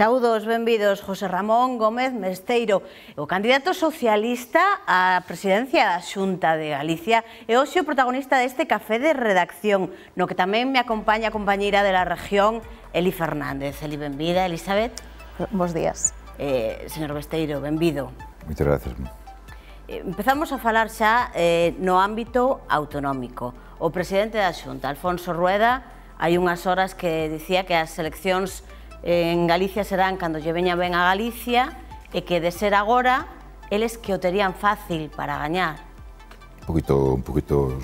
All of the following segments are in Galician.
Saudos, benvidos José Ramón Gómez Mesteiro, o candidato socialista á presidencia da Xunta de Galicia e hoxe o protagonista deste café de redacción, no que tamén me acompaña a compañeira de la región, Eli Fernández. Eli, benvida, Elizabeth. Bos días. Eh, señor Besteiro, benvido. Moitas gracias. Eh, empezamos a falar xa eh, no ámbito autonómico. O presidente da Xunta, Alfonso Rueda, hai unhas horas que dicía que as eleccións en Galicia serán cando lle veña ben a Galicia e que de ser agora eles que o terían fácil para gañar. Un poquito, un poquito,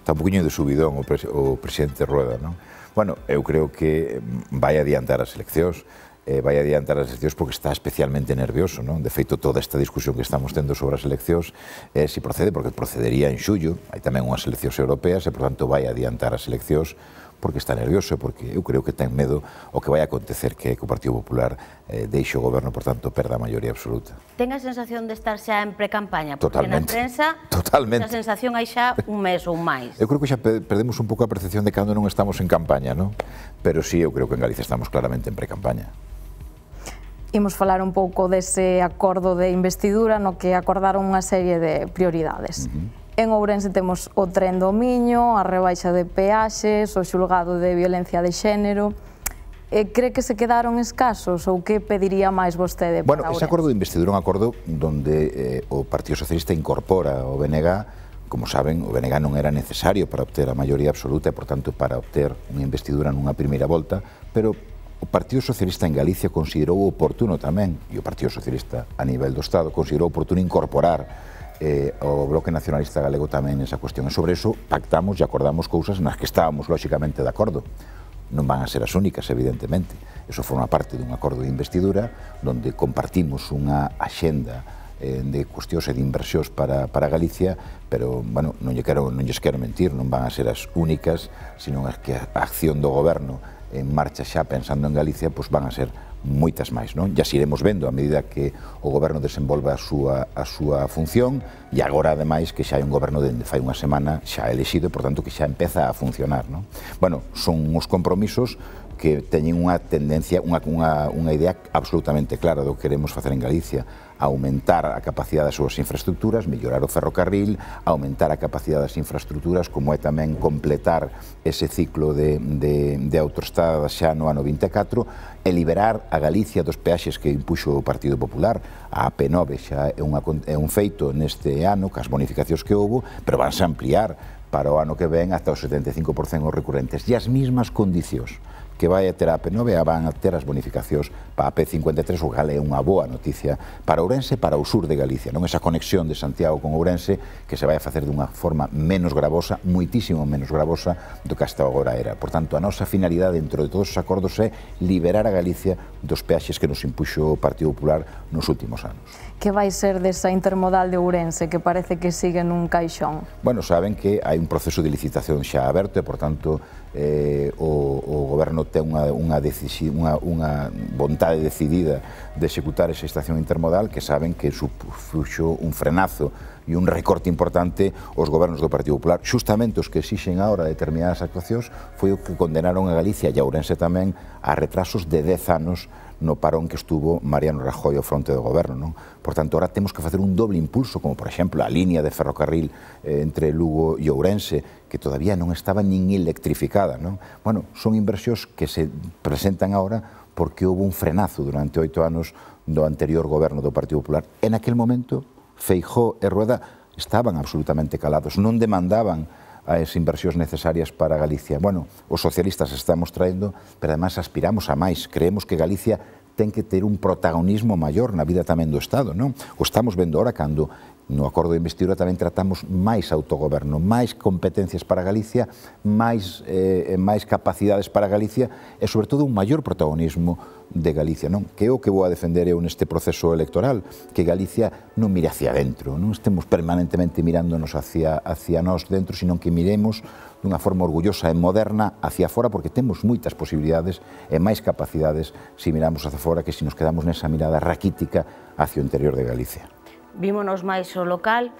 está un poquinho de subidón o, o presidente Rueda, non? Bueno, eu creo que mm, vai adiantar as eleccións, eh, vai adiantar as eleccións porque está especialmente nervioso, non? De feito, toda esta discusión que estamos tendo sobre as eleccións eh, se procede, porque procedería en xullo, hai tamén unhas eleccións europeas e, por tanto, vai adiantar as eleccións porque está nervioso, porque eu creo que ten medo o que vai acontecer que, o Partido Popular eh, deixe o goberno, por tanto, perda a maioría absoluta. Ten a sensación de estar xa en precampaña, porque Totalmente. na prensa Totalmente. a sensación hai xa un mes ou máis. Eu creo que xa perdemos un pouco a percepción de cando non estamos en campaña, non? Pero sí, eu creo que en Galicia estamos claramente en precampaña. Imos falar un pouco dese acordo de investidura no que acordaron unha serie de prioridades. Uh -huh En Ourense temos o tren do Miño, a rebaixa de peaxes, o xulgado de violencia de xénero... E cree que se quedaron escasos ou que pediría máis vostede para Bueno, ese acordo de investidura é un acordo onde eh, o Partido Socialista incorpora o BNG como saben, o BNG non era necesario para obter a maioría absoluta e, por tanto, para obter unha investidura nunha primeira volta, pero o Partido Socialista en Galicia considerou oportuno tamén, e o Partido Socialista a nivel do Estado considerou oportuno incorporar eh, o Bloque Nacionalista Galego tamén esa cuestión. E sobre eso pactamos e acordamos cousas nas que estábamos lóxicamente de acordo. Non van a ser as únicas, evidentemente. Eso forma parte dun acordo de investidura donde compartimos unha axenda eh, de cuestións e de inversións para, para Galicia, pero, bueno, non lle quero, non lles quero mentir, non van a ser as únicas, sino as que a acción do goberno en marcha xa pensando en Galicia, pois van a ser moitas máis, non? Ya as iremos vendo a medida que o goberno desenvolva a súa, a súa función e agora, ademais, que xa hai un goberno dende fai unha semana xa elexido, por tanto, que xa empeza a funcionar, non? Bueno, son uns compromisos que teñen unha tendencia, unha, unha, unha idea absolutamente clara do que queremos facer en Galicia aumentar a capacidade das súas infraestructuras, mellorar o ferrocarril, aumentar a capacidade das infraestructuras, como é tamén completar ese ciclo de, de, de autoestrada xa no ano 24, e liberar a Galicia dos peaxes que impuxo o Partido Popular. A AP9 xa é, unha, é un feito neste ano, cas bonificacións que houbo, pero vanse ampliar para o ano que ven ata o 75% os recurrentes. E as mismas condicións que vai a terapia nove a van a ter as bonificacións para a P53, o cal é unha boa noticia para Ourense para o sur de Galicia. Non esa conexión de Santiago con Ourense que se vai a facer dunha forma menos gravosa, moitísimo menos gravosa do que hasta agora era. Por tanto, a nosa finalidade dentro de todos os acordos é liberar a Galicia dos peaxes que nos impuxo o Partido Popular nos últimos anos. Que vai ser desa intermodal de Ourense que parece que sigue nun caixón? Bueno, saben que hai un proceso de licitación xa aberto e, por tanto, eh, o, o goberno ten unha, unha, decisi, unha, unha vontade decidida de executar esa estación intermodal que saben que supuxo un frenazo e un recorte importante os gobernos do Partido Popular. Justamente os que exixen agora determinadas actuacións foi o que condenaron a Galicia e a Ourense tamén a retrasos de 10 anos no parón que estuvo Mariano Rajoy ao fronte do goberno. Non? Por tanto, ahora temos que facer un doble impulso, como por exemplo a línea de ferrocarril eh, entre Lugo e Ourense, que todavía non estaba nin electrificada. Non? Bueno, son inversións que se presentan ahora porque houve un frenazo durante oito anos do anterior goberno do Partido Popular. En aquel momento, Feijó e Rueda estaban absolutamente calados, non demandaban as inversións necesarias para Galicia. Bueno, os socialistas estamos traendo, pero además aspiramos a máis. Creemos que Galicia ten que ter un protagonismo maior na vida tamén do Estado, non? O estamos vendo ahora cando no acordo de investidura tamén tratamos máis autogoverno, máis competencias para Galicia, máis, eh, máis capacidades para Galicia e, sobre todo, un maior protagonismo de Galicia, non? Que é o que vou a defender eu neste proceso electoral, que Galicia non mire hacia dentro, non estemos permanentemente mirándonos hacia, hacia nós dentro, sino que miremos dunha forma orgullosa e moderna hacia fora, porque temos moitas posibilidades e máis capacidades se si miramos hacia fora que se si nos quedamos nesa mirada raquítica hacia o interior de Galicia. Vímonos máis o local,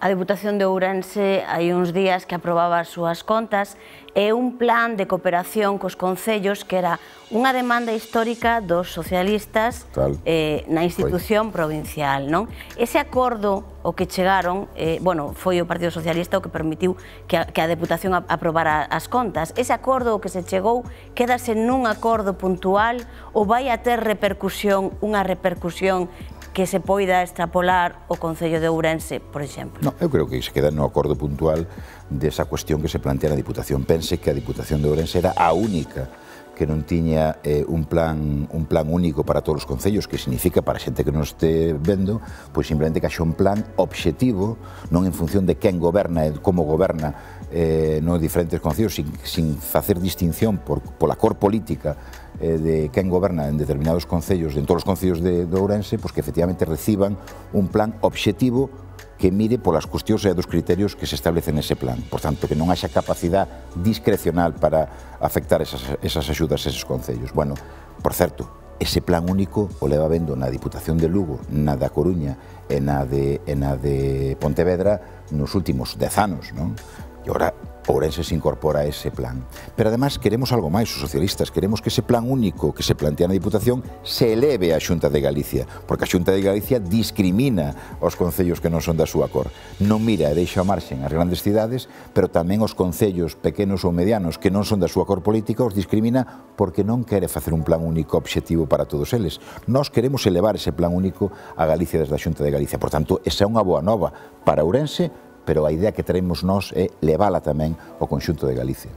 A Deputación de Ourense hai uns días que aprobaba as súas contas e un plan de cooperación cos concellos que era unha demanda histórica dos socialistas eh, na institución foi. provincial. Non? Ese acordo o que chegaron, eh, bueno, foi o Partido Socialista o que permitiu que a, que a Deputación aprobara as contas. Ese acordo o que se chegou quedase nun acordo puntual ou vai a ter repercusión, unha repercusión que se poida extrapolar o Concello de Ourense, por exemplo? No, eu creo que se queda no acordo puntual desa cuestión que se plantea na Diputación. Pense que a Diputación de Ourense era a única que non tiña eh, un plan un plan único para todos os concellos, que significa para xente que non este vendo, pois simplemente que haxe un plan obxectivo, non en función de quen goberna e como goberna eh, nos diferentes concellos, sin, sin facer distinción por, pola cor política eh, de quen goberna en determinados concellos, en todos os concellos de, de Ourense, pois que efectivamente reciban un plan obxectivo que mire polas cuestións e dos criterios que se establecen nese plan. Por tanto, que non haxa capacidade discrecional para afectar esas, esas axudas a eses concellos. Bueno, por certo, ese plan único o leva vendo na Diputación de Lugo, na da Coruña e na de, e na de Pontevedra nos últimos dez anos, non? E ora Ourense se incorpora a ese plan. Pero además queremos algo máis os socialistas, queremos que ese plan único que se plantea na Diputación se eleve á Xunta de Galicia, porque a Xunta de Galicia discrimina os concellos que non son da súa cor. Non mira e deixa a marxen as grandes cidades, pero tamén os concellos pequenos ou medianos que non son da súa cor política os discrimina porque non quere facer un plan único obxectivo para todos eles. Nós queremos elevar ese plan único a Galicia desde a Xunta de Galicia. Por tanto, esa é unha boa nova para Ourense, pero a idea que teremos nós é levala tamén ao conxunto de Galicia.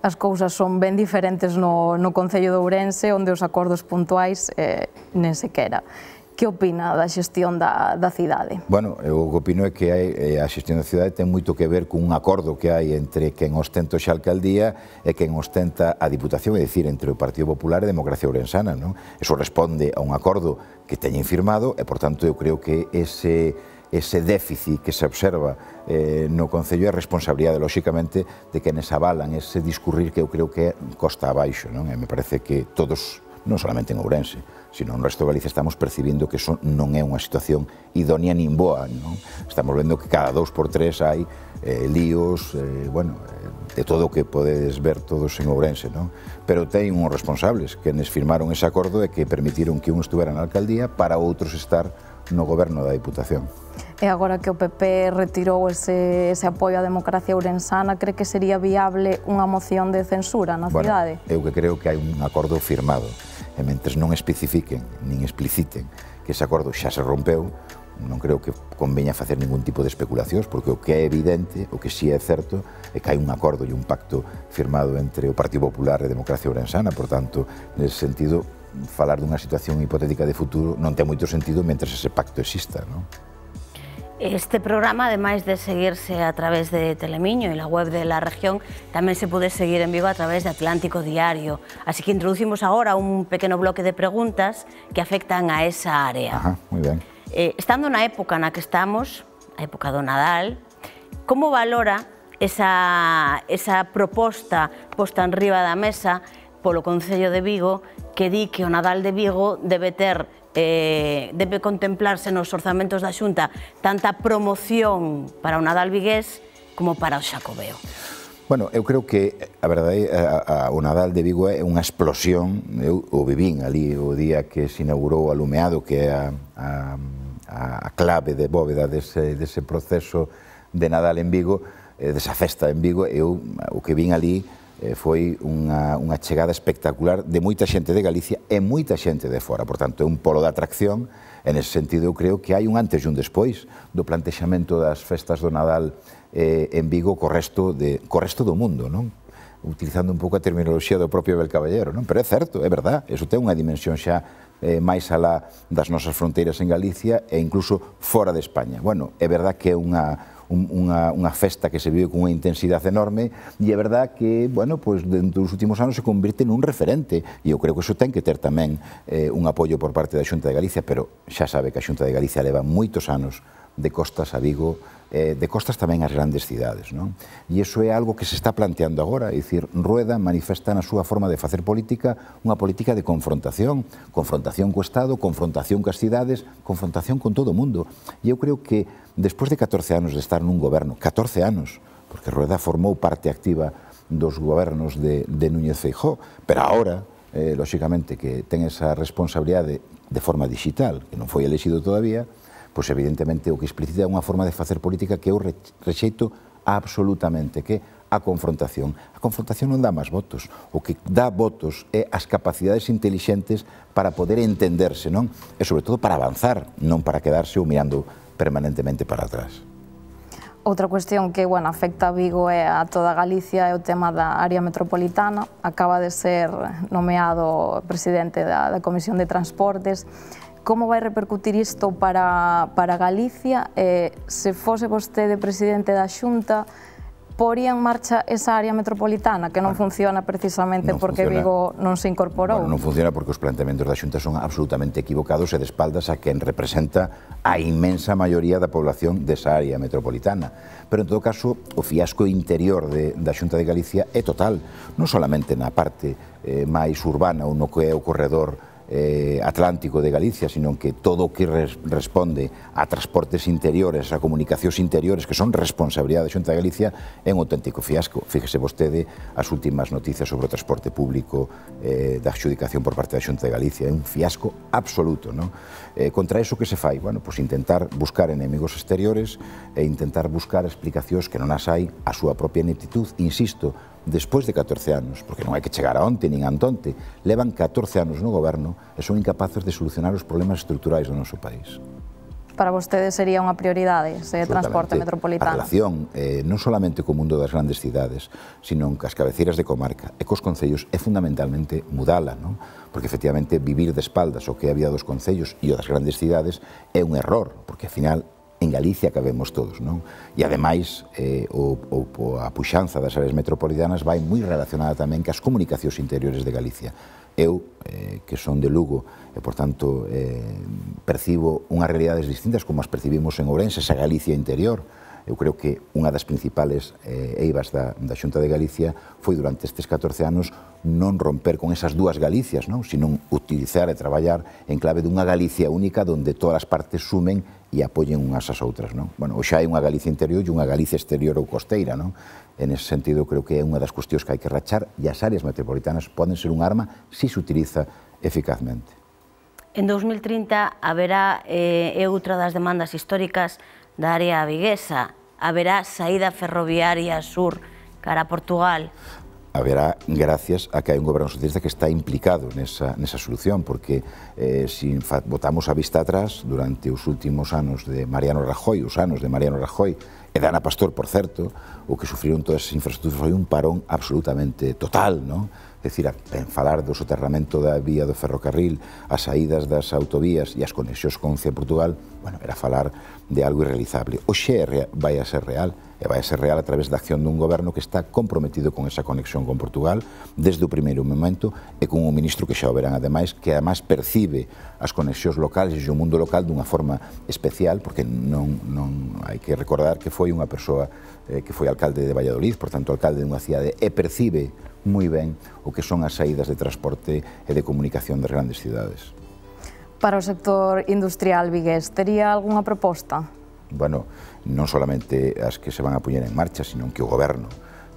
As cousas son ben diferentes no, no Concello de Ourense, onde os acordos puntuais eh, nen sequera. Que opina da xestión da, da cidade? Bueno, eu o que opino é que hai, eh, a xestión da cidade ten moito que ver cun acordo que hai entre quen ostenta xa alcaldía e quen ostenta a Diputación, é dicir, entre o Partido Popular e a Democracia Ourensana. Non? Eso responde a un acordo que teñen firmado e, por tanto, eu creo que ese ese déficit que se observa eh, no Concello é responsabilidade, lóxicamente, de quenes avalan ese discurrir que eu creo que é costa abaixo. Non? E me parece que todos, non solamente en Ourense, sino no resto de Galicia estamos percibindo que son non é unha situación idónea nin boa. Non? Estamos vendo que cada dous por tres hai eh, líos, eh, bueno, eh, de todo o que podedes ver todos en Ourense. Non? Pero ten unhos responsables que nes firmaron ese acordo e que permitiron que un estuvera na alcaldía para outros estar no goberno da Diputación. E agora que o PP retirou ese, ese apoio á democracia ourensana, cree que sería viable unha moción de censura na bueno, cidade? Eu que creo que hai un acordo firmado. E mentres non especifiquen, nin expliciten que ese acordo xa se rompeu, non creo que conveña facer ningún tipo de especulacións, porque o que é evidente, o que sí é certo, é que hai un acordo e un pacto firmado entre o Partido Popular e a Democracia ourensana. por tanto, nese sentido, falar de una situación hipotética de futuro ...no tiene mucho sentido mientras ese pacto exista, Este programa, además de seguirse a través de Telemiño ...y e la web de la región, ...también se puede seguir en vivo a través de Atlántico Diario. Así que introducimos ahora un pequeño bloque de preguntas que afectan a esa área. Eh, ...estando en ben. época estando la que estamos, a época do Nadal, valora esa, esa proposta posta en riba la mesa polo Concello de Vigo que di que o Nadal de Vigo debe ter eh, debe contemplarse nos orzamentos da Xunta tanta promoción para o Nadal vigués como para o Xacobeo. Bueno, eu creo que a verdade a, a, o Nadal de Vigo é unha explosión, eu o vivín ali o día que se inaugurou o Alumeado, que é a, a, a clave de bóveda dese, dese proceso de Nadal en Vigo, eh, desa festa en Vigo, eu o que vin ali eh, foi unha, unha chegada espectacular de moita xente de Galicia e moita xente de fora. Por tanto, é un polo de atracción. En ese sentido, eu creo que hai un antes e un despois do plantexamento das festas do Nadal eh, en Vigo co resto, de, co resto do mundo, non? utilizando un pouco a terminoloxía do propio Abel Caballero, non? Pero é certo, é verdad, eso ten unha dimensión xa eh, máis alá das nosas fronteiras en Galicia e incluso fora de España. Bueno, é verdad que é unha unha, unha festa que se vive con unha intensidade enorme e é verdad que, bueno, pois pues, dentro dos últimos anos se convirte nun referente e eu creo que iso ten que ter tamén eh, un apoio por parte da Xunta de Galicia, pero xa sabe que a Xunta de Galicia leva moitos anos de costas a Vigo eh, de costas tamén as grandes cidades. Non? E iso é algo que se está planteando agora, é dicir, Rueda manifesta na súa forma de facer política unha política de confrontación, confrontación co Estado, confrontación coas cidades, confrontación con todo o mundo. E eu creo que despois de 14 anos de estar nun goberno, 14 anos, porque Rueda formou parte activa dos gobernos de, de Núñez Feijó, pero agora, eh, lóxicamente, que ten esa responsabilidade de, de forma digital, que non foi elexido todavía, pois evidentemente o que explicita é unha forma de facer política que eu rexeito absolutamente, que a confrontación. A confrontación non dá máis votos. O que dá votos é as capacidades intelixentes para poder entenderse, non? E sobre todo para avanzar, non para quedarse ou mirando permanentemente para atrás. Outra cuestión que, bueno, afecta a Vigo e a toda Galicia é o tema da área metropolitana. Acaba de ser nomeado presidente da, da Comisión de Transportes Como vai repercutir isto para, para Galicia? Eh, se fose vostede presidente da Xunta, poría en marcha esa área metropolitana que non bueno, funciona precisamente non porque funciona, Vigo non se incorporou? Bueno, non funciona porque os planteamentos da Xunta son absolutamente equivocados e de espaldas a quen representa a inmensa maioría da población desa área metropolitana. Pero, en todo caso, o fiasco interior de, da Xunta de Galicia é total, non solamente na parte eh, máis urbana ou no que é o corredor eh, atlántico de Galicia, sino que todo o que res, responde a transportes interiores, a comunicacións interiores, que son responsabilidade da Xunta de Galicia, é un auténtico fiasco. Fíjese vostede as últimas noticias sobre o transporte público eh, da adjudicación por parte da Xunta de Galicia. É un fiasco absoluto. Non? Eh, contra iso que se fai? Bueno, pues intentar buscar enemigos exteriores e intentar buscar explicacións que non as hai a súa propia ineptitud. Insisto, despois de 14 anos, porque non hai que chegar a onte nin a antonte, levan 14 anos no goberno e son incapaces de solucionar os problemas estruturais do noso país. Para vostedes sería unha prioridade ese transporte metropolitano? A relación eh, non solamente co mundo das grandes cidades, sino cas cabeceiras de comarca e cos concellos é fundamentalmente mudala, non? porque efectivamente vivir de espaldas o que había dos concellos e o das grandes cidades é un error, porque ao final en Galicia cabemos todos, non? E ademais, eh, o, o, a puxanza das áreas metropolitanas vai moi relacionada tamén cas comunicacións interiores de Galicia. Eu, eh, que son de Lugo, e por tanto eh, percibo unhas realidades distintas como as percibimos en Ourense, esa Galicia interior, eu creo que unha das principales eh, eivas da, da Xunta de Galicia foi durante estes 14 anos non romper con esas dúas Galicias, non? sino utilizar e traballar en clave dunha Galicia única donde todas as partes sumen e apoyen unhas ás outras, non? Bueno, xa hai unha Galicia interior e unha Galicia exterior ou costeira, non? En ese sentido, creo que é unha das cuestións que hai que rachar e as áreas metropolitanas poden ser un arma se se utiliza eficazmente. En 2030 haberá eh, é outra das demandas históricas da área viguesa, haberá saída ferroviaria sur cara a Portugal haberá gracias a que hai un goberno socialista que está implicado nesa, nesa solución, porque eh, se si a vista atrás durante os últimos anos de Mariano Rajoy, os anos de Mariano Rajoy, e de Ana Pastor, por certo, o que sufriron todas as infraestructuras foi un parón absolutamente total, non? decir, en falar do soterramento da vía do ferrocarril, as saídas das autovías e as conexións con Cia Portugal, bueno, era falar de algo irrealizable. O xe vai a ser real, e vai a ser real a través da acción dun goberno que está comprometido con esa conexión con Portugal desde o primeiro momento e con un ministro que xa o verán ademais, que ademais percibe as conexións locales e o mundo local dunha forma especial, porque non, non hai que recordar que foi unha persoa eh, que foi alcalde de Valladolid, por tanto alcalde dunha cidade, e percibe moi ben o que son as saídas de transporte e de comunicación das grandes cidades. Para o sector industrial vigués, teria algunha proposta? Bueno, non solamente as que se van a poñer en marcha, sino que o goberno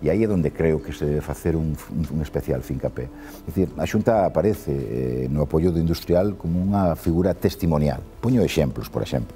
E aí é onde creo que se debe facer un, un especial fincapé. É dicir, a Xunta aparece eh, no apoio do industrial como unha figura testimonial. Poño exemplos, por exemplo.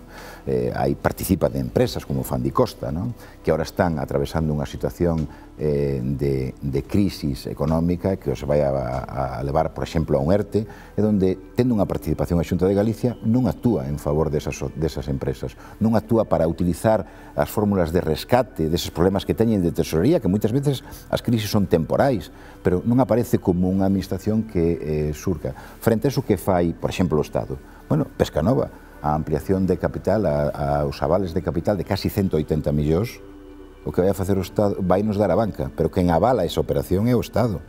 Eh, aí participa de empresas como Fandi Costa, non? que ahora están atravesando unha situación eh, de, de crisis económica que os vai a, a levar, por exemplo, a un ERTE, e onde, tendo unha participación a Xunta de Galicia, non actúa en favor desas, desas empresas, non actúa para utilizar as fórmulas de rescate deses problemas que teñen de tesorería, que moitas veces as crisis son temporais, pero non aparece como unha administración que eh, surca. Frente a iso que fai, por exemplo, o Estado? Bueno, Pescanova, a ampliación de capital, a, a, os avales de capital de casi 180 millóns, o que vai a facer o Estado vai nos dar a banca, pero quen avala esa operación é o Estado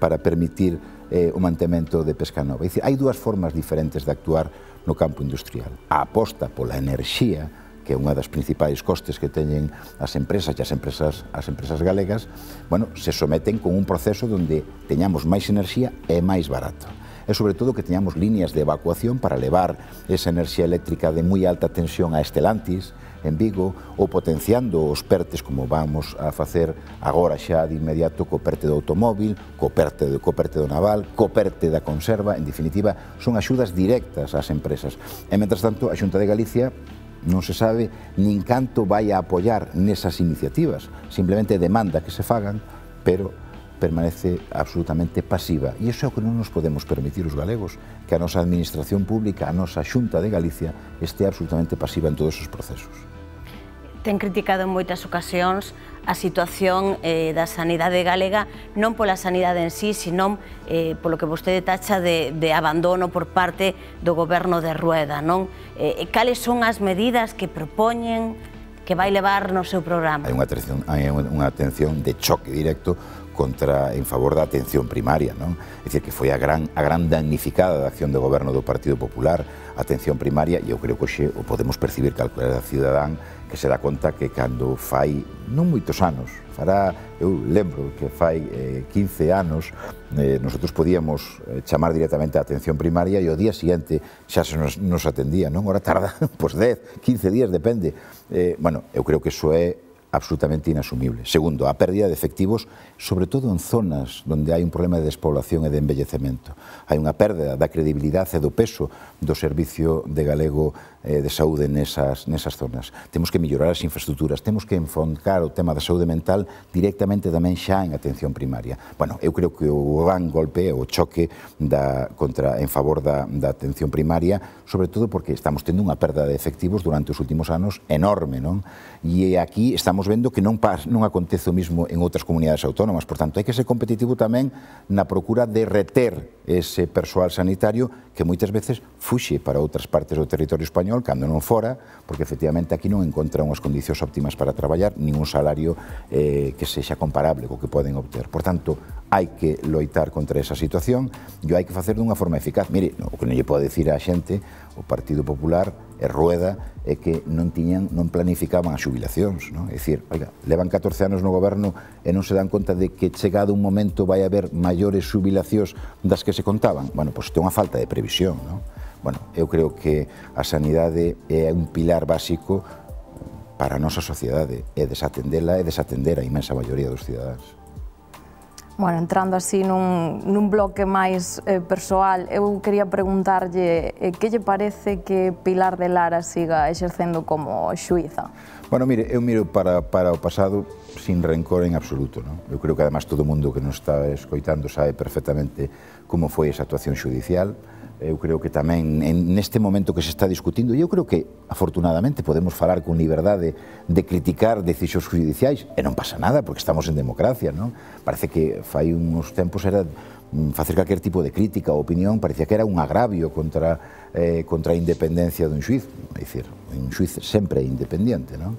para permitir eh, o mantemento de pesca nova. Dicir, hai dúas formas diferentes de actuar no campo industrial. A aposta pola enerxía, que é unha das principais costes que teñen as empresas e as empresas, as empresas galegas, bueno, se someten con un proceso onde teñamos máis enerxía e máis barato e sobre todo que teñamos líneas de evacuación para levar esa enerxía eléctrica de moi alta tensión a Estelantis, en Vigo ou potenciando os pertes como vamos a facer agora xa de inmediato co perte do automóvil, co perte do, co perte do naval, co perte da conserva, en definitiva, son axudas directas ás empresas. E, mentras tanto, a Xunta de Galicia non se sabe nin canto vai a apoiar nesas iniciativas, simplemente demanda que se fagan, pero permanece absolutamente pasiva. E iso é o que non nos podemos permitir os galegos, que a nosa administración pública, a nosa xunta de Galicia, este absolutamente pasiva en todos os procesos ten criticado en moitas ocasións a situación eh, da sanidade galega non pola sanidade en sí, sino eh, polo que vostede tacha de, de abandono por parte do goberno de Rueda. Non? Eh, cales son as medidas que propoñen que vai levar no seu programa? Hai unha atención, hai unha atención de choque directo contra en favor da atención primaria, non? É dicir, que foi a gran, a gran damnificada da acción do goberno do Partido Popular, a atención primaria, e eu creo que hoxe o podemos percibir calcular a cidadán que se dá conta que cando fai non moitos anos, fará, eu lembro que fai eh, 15 anos, eh, nosotros podíamos eh, chamar directamente a atención primaria e o día siguiente xa se nos, nos atendía, non? Ora tarda, pois pues 10, 15 días, depende. Eh, bueno, eu creo que iso é absolutamente inasumible. Segundo, a pérdida de efectivos, sobre todo en zonas onde hai un problema de despoblación e de embellecemento. Hai unha pérdida da credibilidade e do peso do servicio de galego eh, de saúde nesas, nesas zonas. Temos que mellorar as infraestructuras, temos que enfocar o tema da saúde mental directamente tamén xa en atención primaria. Bueno, eu creo que o gran golpe, o choque da, contra, en favor da, da atención primaria sobre todo porque estamos tendo unha perda de efectivos durante os últimos anos enorme, non? E aquí estamos vendo que non, pas, non acontece o mismo en outras comunidades autónomas, por tanto, hai que ser competitivo tamén na procura de reter ese persoal sanitario que moitas veces fuxe para outras partes do territorio español cando non fora, porque efectivamente aquí non encontra unhas condicións óptimas para traballar, nin un salario eh, que sexa comparable co que poden obter. Por tanto, hai que loitar contra esa situación e hai que facer dunha forma eficaz. Mire, o que non lle podo dicir á xente o Partido Popular e Rueda é que non tiñan non planificaban as xubilacións, non? É dicir, oiga, levan 14 anos no goberno e non se dan conta de que chegado un momento vai haber maiores xubilacións das que se contaban. Bueno, pois ten unha falta de previsión, non? Bueno, eu creo que a sanidade é un pilar básico para a nosa sociedade e desatendela e desatender a imensa maioría dos cidadáns. Bueno, entrando así nun, nun bloque máis eh, persoal, eu quería preguntarlle eh, que lle parece que Pilar de Lara siga exercendo como xuiza? Bueno, mire, eu miro para, para o pasado sin rencor en absoluto. ¿no? Eu creo que, además, todo mundo que nos está escoitando sabe perfectamente como foi esa actuación judicial, eu creo que tamén en, neste momento que se está discutindo, e eu creo que, afortunadamente, podemos falar con liberdade de criticar decisións judiciais, e non pasa nada, porque estamos en democracia, non? Parece que fai uns tempos era mm, facer calquer tipo de crítica ou opinión parecía que era un agravio contra, eh, contra a independencia dun xuiz, é dicir, un xuiz sempre é non?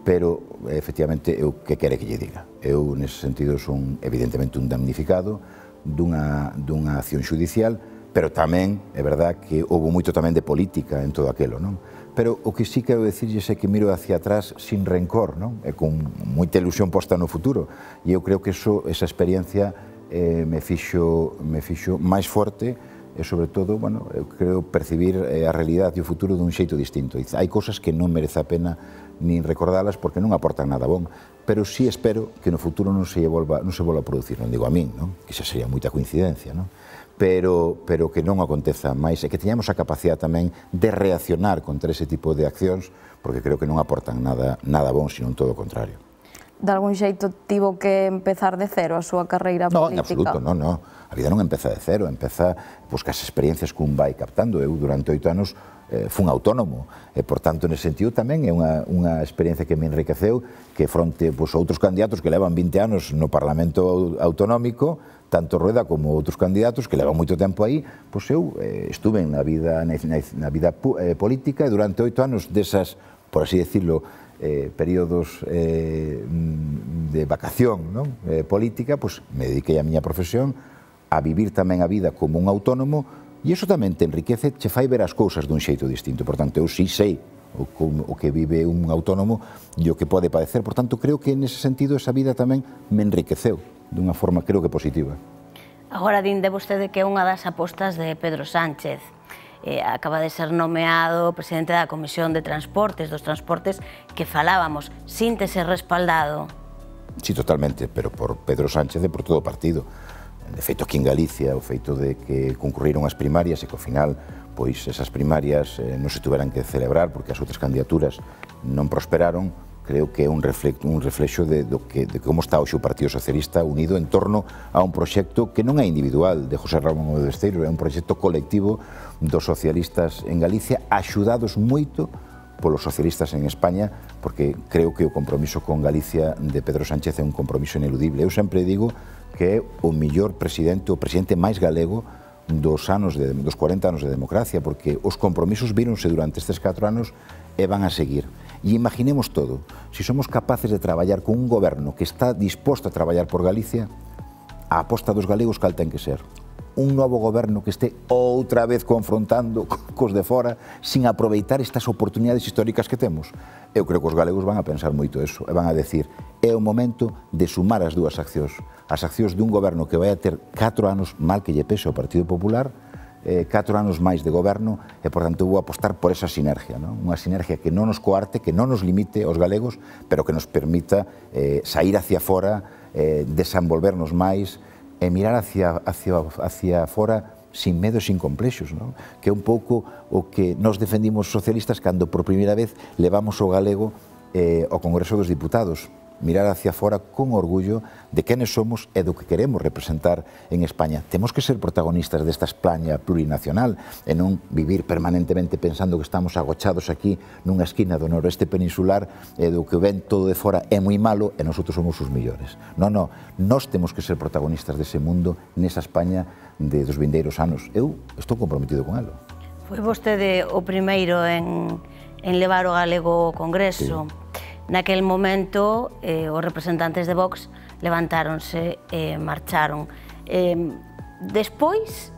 pero efectivamente eu que quere que lle diga. Eu nese sentido son evidentemente un damnificado dunha, dunha acción judicial pero tamén, é verdad, que houve moito tamén de política en todo aquilo, non? Pero o que sí quero dicirlles é que miro hacia atrás sin rencor, non? E con moita ilusión posta no futuro. E eu creo que eso, esa experiencia eh, me fixo, me fixo máis forte e sobre todo, bueno, eu creo percibir eh, a realidade e o futuro dun xeito distinto. Hai cousas que non merece a pena nin recordalas porque non aportan nada bon, pero sí espero que no futuro non se volva, non se volva a producir, non digo a min, non? que xa sería moita coincidencia, non? pero, pero que non aconteza máis e que teñamos a capacidade tamén de reaccionar contra ese tipo de accións porque creo que non aportan nada, nada bon, sino todo o contrario. De algún xeito tivo que empezar de cero a súa carreira no, política? Non, en absoluto, non, non. A vida non empeza de cero, empeza pois, pues, que as experiencias cun vai captando. Eu durante oito anos eh, fun autónomo e por tanto nese sentido tamén é unha, unha experiencia que me enriqueceu que fronte pois, outros candidatos que levan 20 anos no Parlamento Autonómico tanto Rueda como outros candidatos que levan moito tempo aí, pois eu eh, estuve na vida, na, na vida eh, política e durante oito anos desas, por así decirlo, eh, períodos eh, mm, de vacación non? Eh, política, pois me dediquei a miña profesión a vivir tamén a vida como un autónomo, E iso tamén te enriquece, che fai ver as cousas dun xeito distinto. Por tanto, eu sí sei o, o que vive un autónomo e o que pode padecer. Por tanto, creo que nese sentido esa vida tamén me enriqueceu dunha forma creo que positiva. Agora dinde vostede que é unha das apostas de Pedro Sánchez. Eh, acaba de ser nomeado presidente da Comisión de Transportes, dos transportes que falábamos, síntese respaldado. Sí, totalmente, pero por Pedro Sánchez e por todo o partido. De feito, aquí en Galicia, o feito de que concurriron as primarias e que ao final pois esas primarias eh, non se tiveran que celebrar porque as outras candidaturas non prosperaron, creo que é un reflexo, un reflexo de, do que, de como está hoxe o Partido Socialista unido en torno a un proxecto que non é individual de José Ramón de Besteiro, é un proxecto colectivo dos socialistas en Galicia, axudados moito polos socialistas en España, porque creo que o compromiso con Galicia de Pedro Sánchez é un compromiso ineludible. Eu sempre digo que é o mellor presidente, o presidente máis galego dos anos de, dos 40 anos de democracia, porque os compromisos víronse durante estes 4 anos e van a seguir. E imaginemos todo, se si somos capaces de traballar con un goberno que está disposto a traballar por Galicia, a aposta dos galegos cal ten que ser un novo goberno que este outra vez confrontando cos de fora sin aproveitar estas oportunidades históricas que temos. Eu creo que os galegos van a pensar moito eso e van a decir é o momento de sumar as dúas accións. As accións dun goberno que vai a ter 4 anos mal que lle pese ao Partido Popular, eh, 4 anos máis de goberno e, por tanto, vou apostar por esa sinergia, non? unha sinergia que non nos coarte, que non nos limite aos galegos, pero que nos permita eh, sair hacia fora, eh, desenvolvernos máis, e mirar hacia, hacia, hacia fora sin medo e sin complexos, non? que é un pouco o que nos defendimos socialistas cando por primeira vez levamos o galego eh, ao Congreso dos Diputados mirar hacia fora con orgullo de quenes somos e do que queremos representar en España. Temos que ser protagonistas desta España plurinacional e non vivir permanentemente pensando que estamos agochados aquí nunha esquina do noroeste peninsular e do que ven todo de fora é moi malo e nosotros somos os millores. Non, non, nós temos que ser protagonistas dese mundo nesa España de dos vindeiros anos. Eu estou comprometido con elo. Foi vostede o primeiro en, en levar o galego ao Congreso. Sí Naquel momento, eh, os representantes de Vox levantáronse e eh, marcharon. Eh, despois,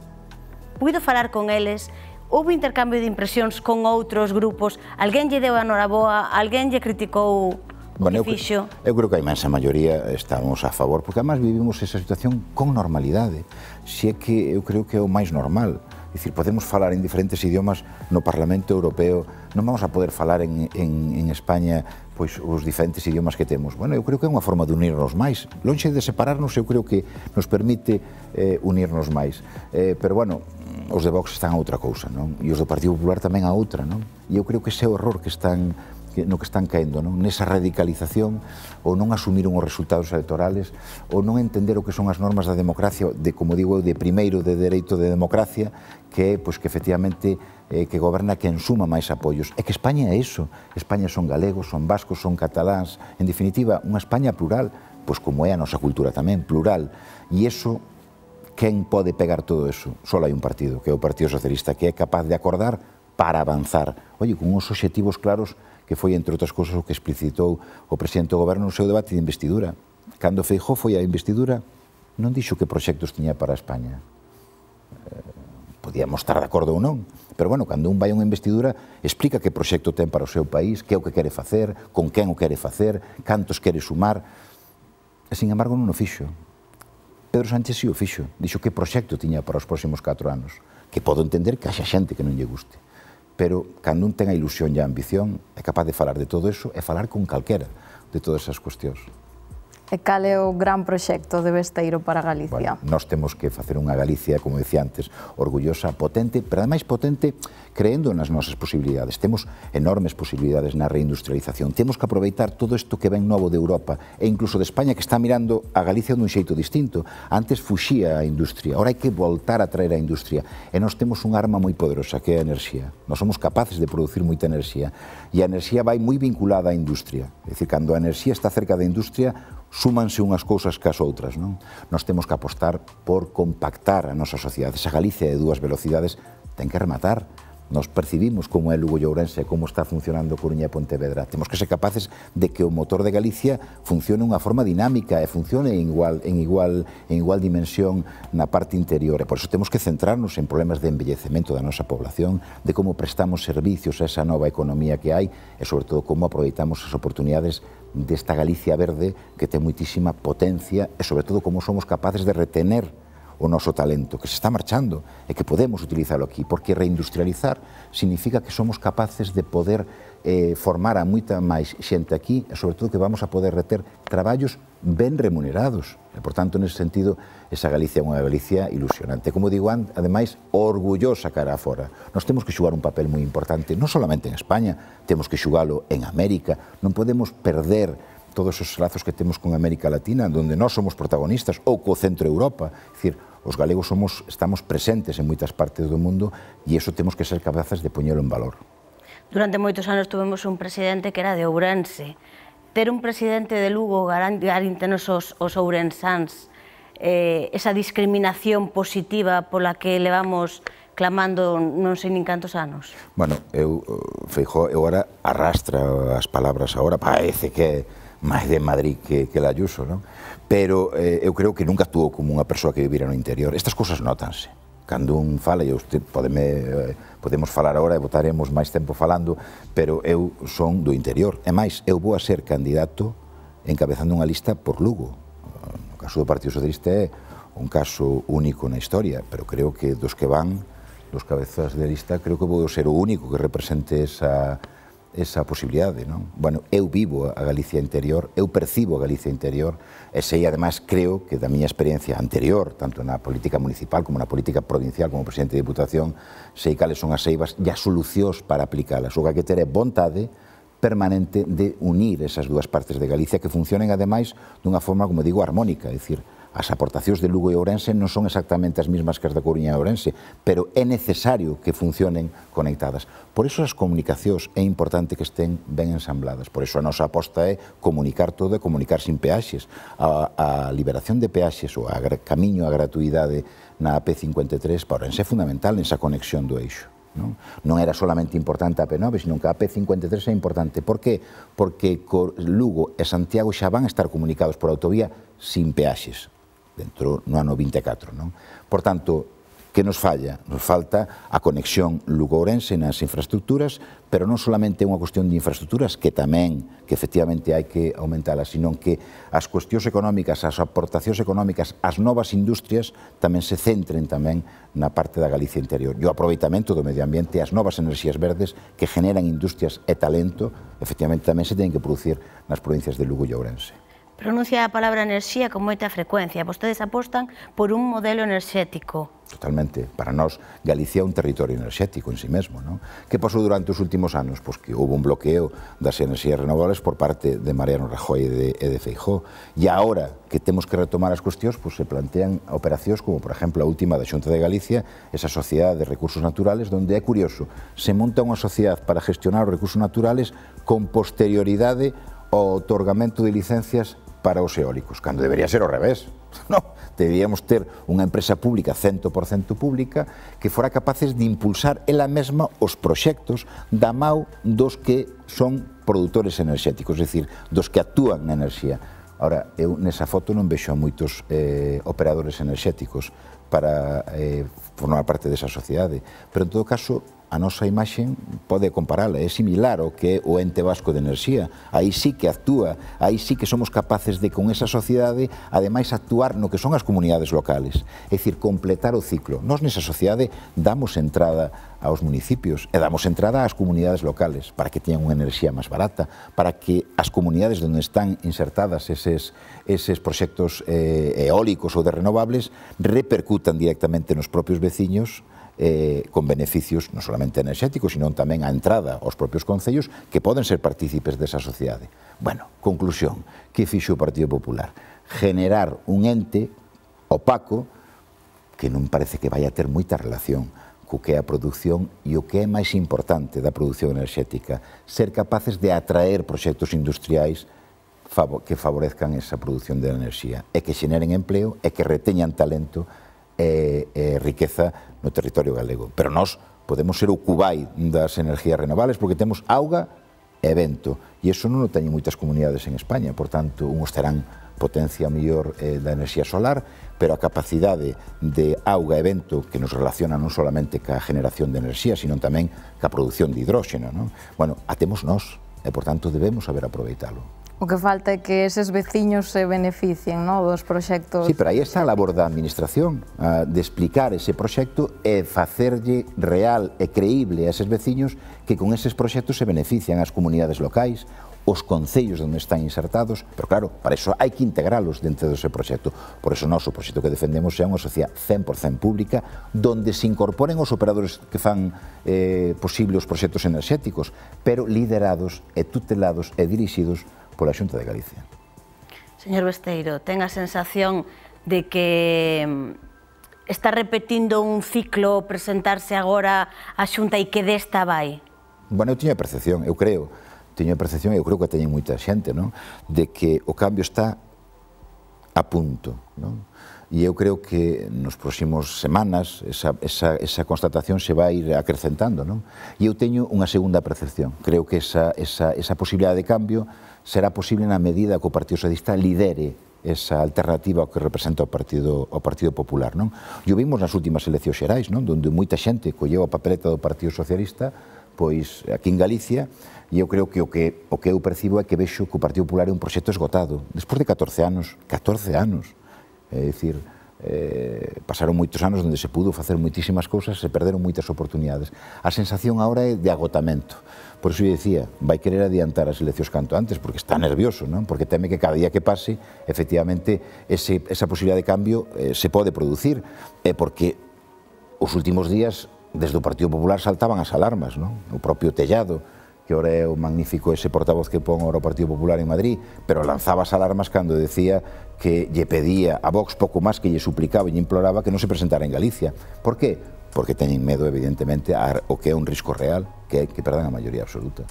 puido falar con eles, houve intercambio de impresións con outros grupos, alguén lle deu a Noraboa, alguén lle criticou bueno, o que fixo? Eu, eu creo que a imensa maioría estamos a favor, porque además vivimos esa situación con normalidade, Si é que eu creo que é o máis normal dicir, podemos falar en diferentes idiomas no Parlamento Europeo, non vamos a poder falar en, en, en España pois os diferentes idiomas que temos. Bueno, eu creo que é unha forma de unirnos máis. Lonxe de separarnos, eu creo que nos permite eh, unirnos máis. Eh, pero, bueno, os de Vox están a outra cousa, non? E os do Partido Popular tamén a outra, non? E eu creo que ese é o error que están que, no que están caendo, non? nesa radicalización ou non asumiron os resultados electorales ou non entender o que son as normas da democracia, de como digo eu, de primeiro de dereito de democracia, que é pois, que efectivamente eh, que goberna quen suma máis apoios. É que España é iso. España son galegos, son vascos, son cataláns. En definitiva, unha España plural, pois como é a nosa cultura tamén, plural. E iso quen pode pegar todo eso? Só hai un partido, que é o Partido Socialista, que é capaz de acordar para avanzar. Oye, con uns obxectivos claros que foi, entre outras cousas, o que explicitou o presidente do goberno no seu debate de investidura. Cando Feijó foi a investidura, non dixo que proxectos tiña para España. Eh, Podíamos estar de acordo ou non, pero bueno, cando un vai a unha investidura, explica que proxecto ten para o seu país, que é o que quere facer, con quen o quere facer, cantos quere sumar. E, sin embargo, non o fixo. Pedro Sánchez si o fixo, dixo que proxecto tiña para os próximos 4 anos, que podo entender que haxa xente que non lle guste pero cando un ten a ilusión e a ambición é capaz de falar de todo eso e falar con calquera de todas esas cuestións. E cal é o gran proxecto de Besteiro para Galicia? Bueno, nós temos que facer unha Galicia, como dicía antes, orgullosa, potente, pero ademais potente creendo nas nosas posibilidades. Temos enormes posibilidades na reindustrialización. Temos que aproveitar todo isto que ven novo de Europa e incluso de España que está mirando a Galicia dun xeito distinto. Antes fuxía a industria, ahora hai que voltar a traer a industria. E nós temos unha arma moi poderosa que é a enerxía. Nós somos capaces de producir moita enerxía e a enerxía vai moi vinculada á industria. É dicir, cando a enerxía está cerca da industria, súmanse unhas cousas as outras. Non? Nos temos que apostar por compactar a nosa sociedade. Esa Galicia de dúas velocidades ten que rematar. Nos percibimos como é Lugo e Ourense, como está funcionando Coruña e Pontevedra. Temos que ser capaces de que o motor de Galicia funcione unha forma dinámica e funcione en igual, en igual, en igual dimensión na parte interior. E por iso temos que centrarnos en problemas de embellecemento da nosa población, de como prestamos servicios a esa nova economía que hai e, sobre todo, como aproveitamos as oportunidades de esta Galicia verde que tiene muchísima potencia y sobre todo, cómo somos capaces de retener o talento, que se está marchando y que podemos utilizarlo aquí, porque reindustrializar significa que somos capaces de poder eh, formar a moita máis xente aquí e, sobre todo, que vamos a poder reter traballos ben remunerados. E, por tanto, nese sentido, esa Galicia é unha Galicia ilusionante. Como digo, ademais, orgullosa cara afora. Nos temos que xugar un papel moi importante, non solamente en España, temos que xugalo en América. Non podemos perder todos os lazos que temos con América Latina, onde nós somos protagonistas, ou co centro Europa. É dicir, os galegos somos, estamos presentes en moitas partes do mundo e iso temos que ser capaces de poñelo en valor. Durante moitos anos tuvemos un presidente que era de Ourense. Ter un presidente de Lugo garantitenos os, os ourensáns eh, esa discriminación positiva pola que levamos clamando non sei nin cantos anos. Bueno, eu, Feijó, eu ahora arrastra as palabras ahora, parece que máis de Madrid que, que la Ayuso, non? Pero eh, eu creo que nunca actuou como unha persoa que vivira no interior. Estas cousas notanse cando un fala, e usted podeme, eh, podemos falar agora e votaremos máis tempo falando, pero eu son do interior. E máis, eu vou a ser candidato encabezando unha lista por Lugo. No eh, caso do Partido Socialista é un caso único na historia, pero creo que dos que van, dos cabezas de lista, creo que vou ser o único que represente esa esa posibilidade, non? Bueno, eu vivo a Galicia interior, eu percibo a Galicia interior, e sei, además, creo que da miña experiencia anterior, tanto na política municipal como na política provincial, como presidente de Diputación, sei cales son as eivas e as solucións para aplicalas. O que hai que ter é vontade permanente de unir esas dúas partes de Galicia que funcionen, ademais, dunha forma, como digo, harmónica, é dicir, As aportacións de Lugo e Ourense non son exactamente as mesmas que as da Coruña e Ourense, pero é necesario que funcionen conectadas. Por iso as comunicacións é importante que estén ben ensambladas. Por iso a nosa aposta é comunicar todo e comunicar sin peaxes. A, a liberación de peaxes ou a camiño a gratuidade na AP53 para Ourense é fundamental nesa conexión do eixo. Non? non era solamente importante a P9, sino que a P53 é importante. Por que? Porque Lugo e Santiago xa van estar comunicados por autovía sin peaxes dentro no ano 24, non? Por tanto, que nos falla? Nos falta a conexión lugo-ourense nas infraestructuras, pero non solamente unha cuestión de infraestructuras, que tamén, que efectivamente hai que aumentala, sino que as cuestións económicas, as aportacións económicas, as novas industrias tamén se centren tamén na parte da Galicia interior. E o aproveitamento do medio ambiente, as novas enerxías verdes que generan industrias e talento, efectivamente tamén se teñen que producir nas provincias de Lugo e Ourense pronuncia a palabra enerxía con moita frecuencia. Vostedes apostan por un modelo enerxético. Totalmente. Para nós, Galicia é un territorio enerxético en sí mesmo. Non? Que pasou durante os últimos anos? Pois que houve un bloqueo das enerxías renovables por parte de Mariano Rajoy e de, e de Feijó. E agora que temos que retomar as cuestións, pois se plantean operacións como, por exemplo, a última da Xunta de Galicia, esa sociedade de recursos naturales, donde é curioso, se monta unha sociedade para gestionar os recursos naturales con posterioridade o otorgamento de licencias para os eólicos, cando debería ser ao revés. No, deberíamos ter unha empresa pública 100% pública que fora capaces de impulsar ela mesma os proxectos da MAU dos que son produtores enerxéticos, é dicir, dos que actúan na enerxía. Ahora, eu nesa foto non vexo a moitos eh, operadores enerxéticos para eh, formar parte desa sociedade, pero en todo caso a nosa imaxe pode comparala, é similar ao que é o ente vasco de enerxía. Aí sí que actúa, aí sí que somos capaces de con esa sociedade ademais actuar no que son as comunidades locales, é dicir, completar o ciclo. Nos nesa sociedade damos entrada aos municipios e damos entrada ás comunidades locales para que teñan unha enerxía máis barata, para que as comunidades onde están insertadas eses, eses proxectos eh, eólicos ou de renovables repercutan directamente nos propios veciños eh, con beneficios non solamente enerxéticos, sino tamén a entrada aos propios concellos que poden ser partícipes desa sociedade. Bueno, conclusión, que fixo o Partido Popular? Generar un ente opaco que non parece que vai a ter moita relación co que é a produción e o que é máis importante da produción enerxética, ser capaces de atraer proxectos industriais que favorezcan esa produción de enerxía e que xeneren empleo e que reteñan talento e, e riqueza no territorio galego. Pero nós podemos ser o cubai das energías renovables porque temos auga e vento. E iso non o teñen moitas comunidades en España. Por tanto, unhos terán potencia mellor eh, da enerxía solar, pero a capacidade de auga e vento que nos relaciona non solamente ca generación de enerxía, sino tamén ca produción de hidróxeno. Non? Bueno, atemos nós, e por tanto debemos saber aproveitalo. O que falta é que eses veciños se beneficien no, dos proxectos. Sí, pero aí está a labor da administración, a, de explicar ese proxecto e facerlle real e creíble a eses veciños que con eses proxectos se benefician as comunidades locais, os concellos onde están insertados, pero claro, para iso hai que integralos dentro dese proxecto. Por iso o noso proxecto que defendemos é unha sociedade 100% pública donde se incorporen os operadores que fan eh, posible os proxectos enerxéticos, pero liderados e tutelados e dirixidos pola Xunta de Galicia. Señor Besteiro, ten a sensación de que mm, está repetindo un ciclo presentarse agora a Xunta e que desta vai? Bueno, eu tiño a percepción, eu creo, tiño a percepción, eu creo que teñen moita xente, non? de que o cambio está a punto. Non? E eu creo que nos próximos semanas esa, esa, esa constatación se vai ir acrecentando, non? E eu teño unha segunda percepción. Creo que esa, esa, esa posibilidade de cambio será posible na medida que o Partido Socialista lidere esa alternativa que representa o Partido, o Partido Popular. Non? E o vimos nas últimas eleccións xerais, non? donde moita xente colleu a papeleta do Partido Socialista pois aquí en Galicia e eu creo que o que o que eu percibo é que vexo que o Partido Popular é un proxecto esgotado. Despois de 14 anos, 14 anos, É dicir, eh, pasaron moitos anos onde se pudo facer moitísimas cousas, se perderon moitas oportunidades. A sensación agora é de agotamento. Por iso eu dicía, vai querer adiantar as eleccións canto antes, porque está nervioso, non? porque teme que cada día que pase, efectivamente, ese, esa posibilidad de cambio eh, se pode producir, eh, porque os últimos días, desde o Partido Popular, saltaban as alarmas, non? o propio Tellado, que ora é o magnífico ese portavoz que pon ora o Partido Popular en Madrid, pero lanzaba as alarmas cando decía que lle pedía a Vox pouco máis que lle suplicaba e lle imploraba que non se presentara en Galicia. Por qué? Porque teñen medo, evidentemente, a, o que é un risco real, que é que perdan a maioría absoluta.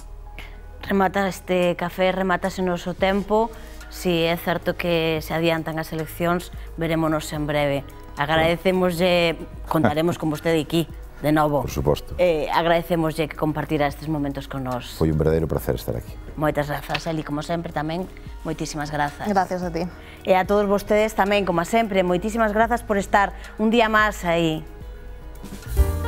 Remata este café, rematase o noso tempo. Si é certo que se adiantan as eleccións, verémonos en breve. Agradecemoslle, contaremos con vostede aquí de novo. Por suposto. Eh, agradecémoslle que compartira estes momentos con nós. Foi un verdadeiro placer estar aquí. Moitas grazas, Eli, como sempre tamén, moitísimas grazas. Gracias a ti. E a todos vostedes tamén, como sempre, moitísimas grazas por estar un día máis aí. Thank